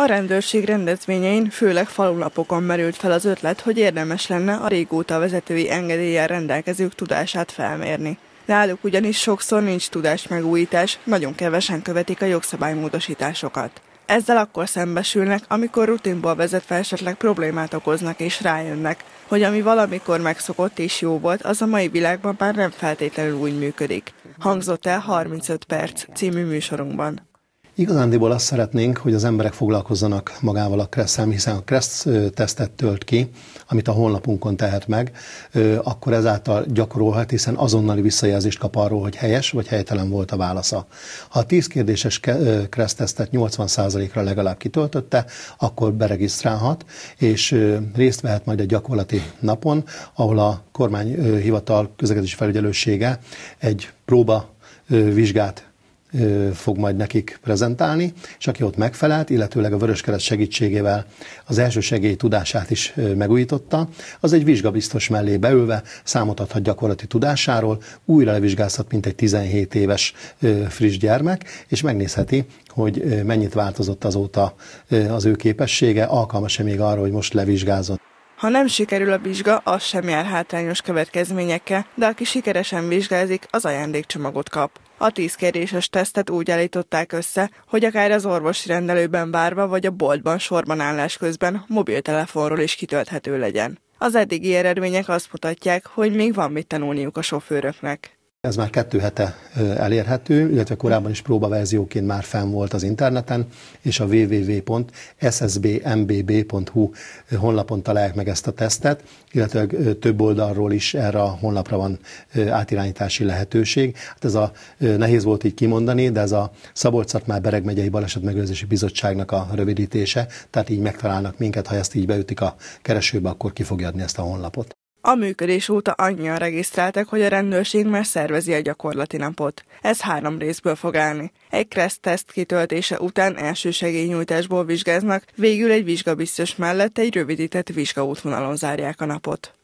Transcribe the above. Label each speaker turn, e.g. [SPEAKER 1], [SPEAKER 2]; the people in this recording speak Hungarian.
[SPEAKER 1] A rendőrség rendezvényein, főleg falunapokon merült fel az ötlet, hogy érdemes lenne a régóta vezetői engedéllyel rendelkezők tudását felmérni. Náluk ugyanis sokszor nincs tudás megújítás, nagyon kevesen követik a jogszabálymódosításokat. Ezzel akkor szembesülnek, amikor rutinból vezetve esetleg problémát okoznak és rájönnek, hogy ami valamikor megszokott és jó volt, az a mai világban már nem feltétlenül úgy működik. Hangzott el 35 perc című műsorunkban.
[SPEAKER 2] Igazándiból azt szeretnénk, hogy az emberek foglalkozzanak magával a kresszel, hiszen a kressz tesztet tölt ki, amit a honlapunkon tehet meg, akkor ezáltal gyakorolhat, hiszen azonnali visszajelzést kap arról, hogy helyes vagy helytelen volt a válasza. Ha a 10 kérdéses kressz tesztet 80%-ra legalább kitöltötte, akkor beregisztrálhat, és részt vehet majd egy gyakorlati napon, ahol a kormányhivatal közlekedési felügyelősége egy próba vizsgát fog majd nekik prezentálni, és aki ott megfelelt, illetőleg a Vöröskereszt segítségével az első segély tudását is megújította, az egy vizsgabiztos mellé beülve számot adhat gyakorlati tudásáról, újra levizsgázhat, mint egy 17 éves friss gyermek, és megnézheti, hogy mennyit változott azóta az ő képessége, alkalmas-e még arra, hogy most levizsgázott.
[SPEAKER 1] Ha nem sikerül a vizsga, az sem jár hátrányos következményekkel, de aki sikeresen vizsgázik, az ajándékcsomagot kap. A tíz kéréses tesztet úgy állították össze, hogy akár az orvosi rendelőben várva vagy a boltban sorban állás közben mobiltelefonról is kitölthető legyen. Az eddigi eredmények azt mutatják, hogy még van mit tanulniuk a sofőröknek.
[SPEAKER 2] Ez már kettő hete elérhető, illetve korábban is próbaverzióként már fenn volt az interneten, és a www.ssbmbb.hu honlapon találják meg ezt a tesztet, illetve több oldalról is erre a honlapra van átirányítási lehetőség. Hát ez a nehéz volt így kimondani, de ez a szabolcs már Bereg megyei Balesetmegőrzési Bizottságnak a rövidítése, tehát így megtalálnak minket, ha ezt így beütik a keresőbe, akkor ki fogja adni ezt a honlapot.
[SPEAKER 1] A működés óta annyian regisztráltak, hogy a rendőrség már szervezi a gyakorlati napot. Ez három részből fog állni. Egy kreszt teszt kitöltése után segélynyújtásból vizsgáznak, végül egy vizsgabiztos mellett egy rövidített vizsgaútvonalon zárják a napot.